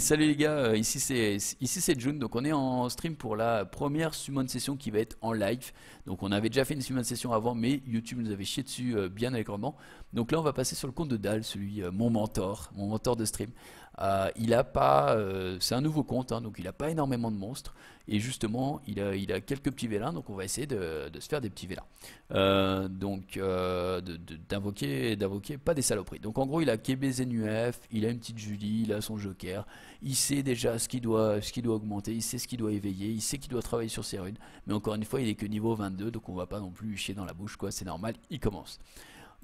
salut les gars, euh, ici c'est ici c'est June, donc on est en stream pour la première Summon Session qui va être en live. Donc on avait déjà fait une Summon Session avant, mais YouTube nous avait chié dessus euh, bien allègrement. Donc là on va passer sur le compte de Dal, celui euh, mon mentor, mon mentor de stream. Euh, il a pas, euh, c'est un nouveau compte, hein, donc il n'a pas énormément de monstres. Et justement, il a, quelques petits vélins, donc on va essayer de, se faire des petits vélins. Euh, donc d'invoquer, de, pas des saloperies. Donc en gros, il a KBZNUF, il a une petite Julie, il a son Joker. Il sait déjà ce qu'il doit, doit augmenter, il sait ce qui doit éveiller, il sait qu'il doit travailler sur ses runes. Mais encore une fois, il n'est que niveau 22, donc on va pas non plus chier dans la bouche, quoi. C'est normal, il commence.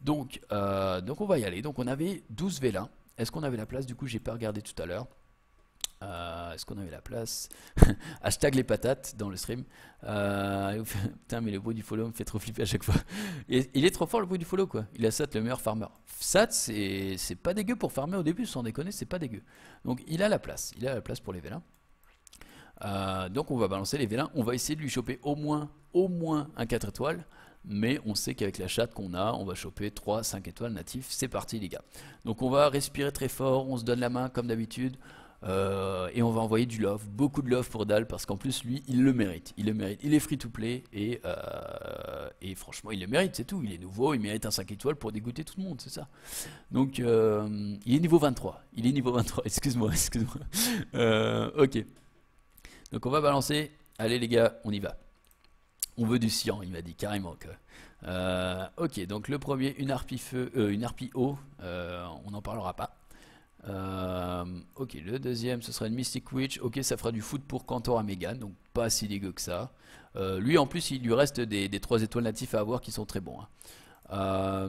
Donc, donc on va y aller. Donc on avait 12 vélins. Est-ce qu'on avait la place Du coup, j'ai pas regardé tout à l'heure. Euh, est-ce qu'on avait la place Hashtag les patates dans le stream. Euh, putain, mais le bruit du follow me fait trop flipper à chaque fois. Il, est trop fort le bruit du follow, quoi. Il a Sat, le meilleur farmer. Sat, c'est pas dégueu pour farmer au début, sans déconner, c'est pas dégueu. Donc il a la place. Il a la place pour les vélins. Euh, donc on va balancer les vélins, on va essayer de lui choper au moins, au moins un 4 étoiles, mais on sait qu'avec la chatte qu'on a, on va choper 3, 5 étoiles natifs, c'est parti les gars. Donc on va respirer très fort, on se donne la main comme d'habitude, euh, et on va envoyer du love, beaucoup de love pour Dal, parce qu'en plus lui, il le mérite, il le mérite, il est free to play, et, euh, franchement il le mérite, c'est tout, il est nouveau, il mérite un 5 étoiles pour dégoûter tout le monde, c'est ça. Donc il est niveau 23, il est niveau 23, excuse-moi, excuse-moi. ok. Donc on va balancer. Allez les gars, on y va. On veut du cyan, il m'a dit carrément que. Euh, ok, donc le premier, une harpie feu, euh, une eau, euh, on n'en parlera pas. ok, le deuxième, ce sera une Mystic Witch. Ok, ça fera du foot pour Cantor à Megan, donc pas si dégueu que ça. lui, en plus, il lui reste des, trois 3 étoiles natifs à avoir qui sont très bons. Hein.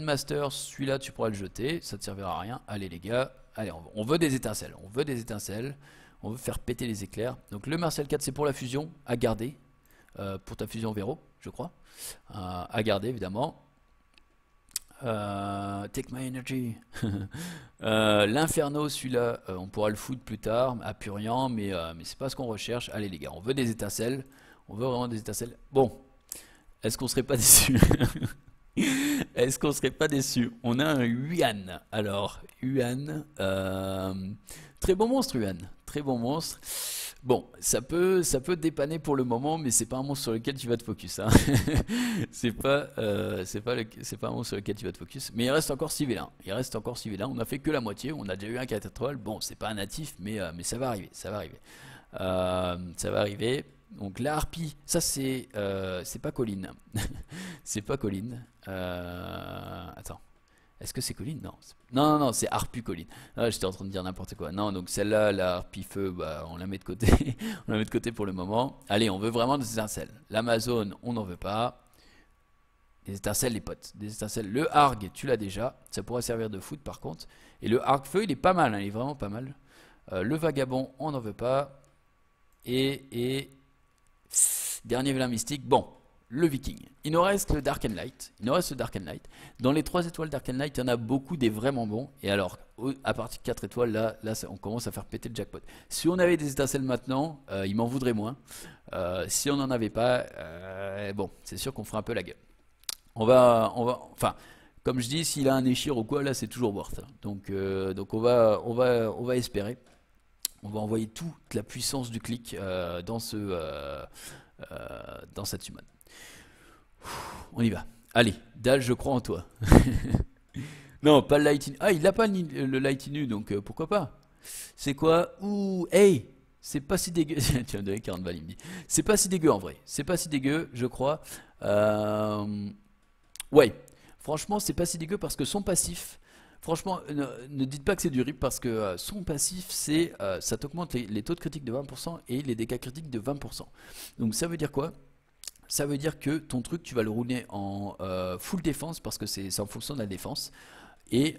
Master, celui-là, tu pourras le jeter, ça te servira à rien. Allez, les gars, allez, on veut des étincelles, on veut des étincelles on veut faire péter les éclairs. Donc le Marcel 4 c'est pour la fusion, à garder, euh, pour ta fusion Véro, je crois, euh, à garder évidemment. Euh, take my energy. L'inferno, celui-là, on pourra le foutre plus tard à Purian, mais, mais c'est pas ce qu'on recherche. Allez les gars, on veut des étincelles, on veut vraiment des étincelles. Bon, est-ce qu'on serait pas déçus Est-ce qu'on serait pas déçu On a un Yuan. Alors, Yuan, euh, très bon monstre, Yuan. Très bon monstre. Bon, ça peut, ça peut dépanner pour le moment, mais c'est pas un monstre sur lequel tu vas te focus. Hein. c'est pas, euh, c'est pas, pas un monstre sur lequel tu vas te focus. Mais il reste encore 6 Il reste encore On a fait que la moitié. On a déjà eu un catatrol. Bon, c'est pas un natif, mais, euh, mais ça va arriver. Ça va arriver. ça va arriver. Donc la harpie, ça c'est euh, c'est pas Colline. c'est pas Colline. Euh, attends. Est-ce que c'est Colline Non. Non, non, non c'est harpu Colline. Ah, j'étais en train de dire n'importe quoi. Non, donc celle-là, la Harpie Feu, bah, on la met de côté. on la met de côté pour le moment. Allez, on veut vraiment des étincelles. L'Amazon, on n'en veut pas. Des étincelles, les potes. Des étincelles. Le Harg, tu l'as déjà. Ça pourrait servir de foot par contre. Et le Harg Feu, il est pas mal. Hein, il est vraiment pas mal. Euh, le Vagabond, on n'en veut pas. Et, et, Dernier vilain mystique, bon, le Viking. Il nous reste le Dark and Light. Il nous reste le Dark and Light. Dans les trois étoiles Dark and Light, il y en a beaucoup des vraiment bons. Et alors, à partir de 4 étoiles, là, là on commence à faire péter le jackpot. Si on avait des étincelles maintenant, euh, il m'en voudrait moins. Euh, si on n'en avait pas, euh, bon, c'est sûr qu'on fera un peu la gueule. On va, on va, enfin, comme je dis, s'il a un échir ou quoi, là, c'est toujours worth. Hein. Donc, donc on va, on va, on va espérer on va envoyer toute la puissance du clic euh, dans, ce, euh, euh, dans cette semaine On y va. Allez, Dal, je crois en toi. non, pas le Lightning. Ah, il n'a pas le Lightning donc pourquoi pas C'est quoi Ouh, hey C'est pas si dégueu. tu as 40 balles, il me dit. C'est pas si dégueu en vrai. C'est pas si dégueu, je crois. Ouais, franchement, c'est pas si dégueu parce que son passif, Franchement, ne, dites pas que c'est du RIP parce que euh, son passif, c'est euh, ça t'augmente les, taux de critique de 20% et les dégâts critiques de 20%. Donc ça veut dire quoi ça veut dire que ton truc, tu vas le rouler en euh, full défense parce que c'est en fonction de la défense. Et,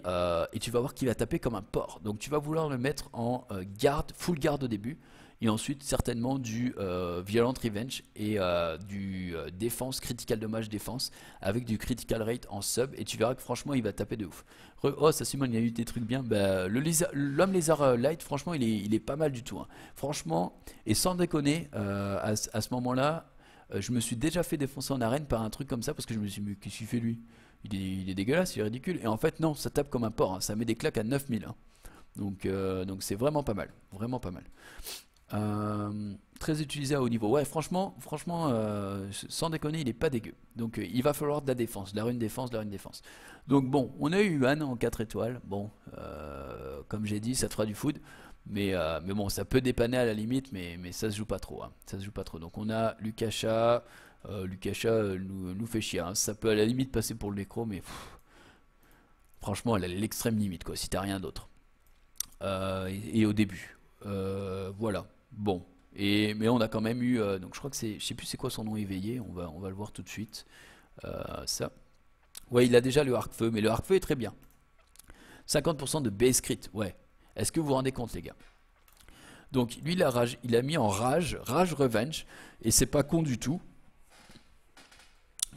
tu vas voir qu'il va taper comme un porc. Donc tu vas vouloir le mettre en garde, full garde au début et ensuite certainement du euh, Violent Revenge et euh, du euh, Défense, Critical Dommage Défense, avec du Critical Rate en sub, et tu verras que franchement il va taper de ouf. oh, ça Simon, il y a eu des trucs bien. Bah, l'homme lézard, Light, franchement, il est, pas mal du tout. Hein. Franchement, et sans déconner, à, ce moment-là, je me suis déjà fait défoncer en arène par un truc comme ça parce que je me suis dit, qu'est-ce qu'il fait lui il est, dégueulasse, il est ridicule. Et en fait, non, ça tape comme un porc, hein. ça met des claques à 9000. Hein. Donc, donc c'est vraiment pas mal, vraiment pas mal. Euh, très utilisé à haut niveau. Ouais, franchement, franchement, euh, sans déconner, il est pas dégueu. Donc euh, il va falloir de la défense, de la rune défense, de la rune défense. Donc bon, on a eu Yuan en 4 étoiles. Bon, comme j'ai dit, ça te fera du food. Mais, mais bon, ça peut dépanner à la limite, mais, mais ça se joue pas trop. Hein. Ça se joue pas trop. Donc on a Lukasha. Lukasha nous, fait chier. Hein. Ça peut à la limite passer pour le décro mais franchement, elle à l'extrême limite, quoi, si t'as rien d'autre. et au début. Euh, voilà. Bon. Et, mais on a quand même eu. Euh, donc je crois que c'est. Je sais plus c'est quoi son nom éveillé. On va, on va le voir tout de suite. Euh, ça. Ouais, il a déjà le arc-feu, mais le arc-feu est très bien. 50% de base crit, ouais. Est-ce que vous vous rendez compte, les gars Donc, lui, il a, rage, il a mis en rage, rage revenge, et c'est pas con du tout.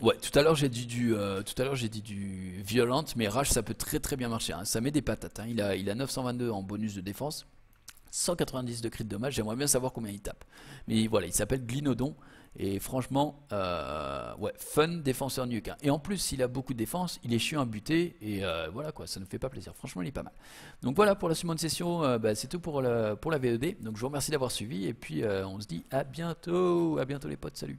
Ouais, tout à l'heure, j'ai dit du, tout à l'heure, j'ai dit du violente, mais rage, ça peut très très bien marcher. Hein. Ça met des patates, hein. il, a, il a 922 en bonus de défense. 190 de crit de dommage, j'aimerais bien savoir combien il tape. Mais voilà, il s'appelle Glinodon, et franchement, euh, ouais, fun défenseur nuque. Et en plus, s'il a beaucoup de défense, il est chiant à buter, et euh, voilà quoi, ça ne fait pas plaisir. Franchement, il est pas mal. Donc voilà, pour la suivante session, euh, bah, c'est tout pour la, pour la VED. Donc je vous remercie d'avoir suivi, et puis on se dit à bientôt, à bientôt les potes, salut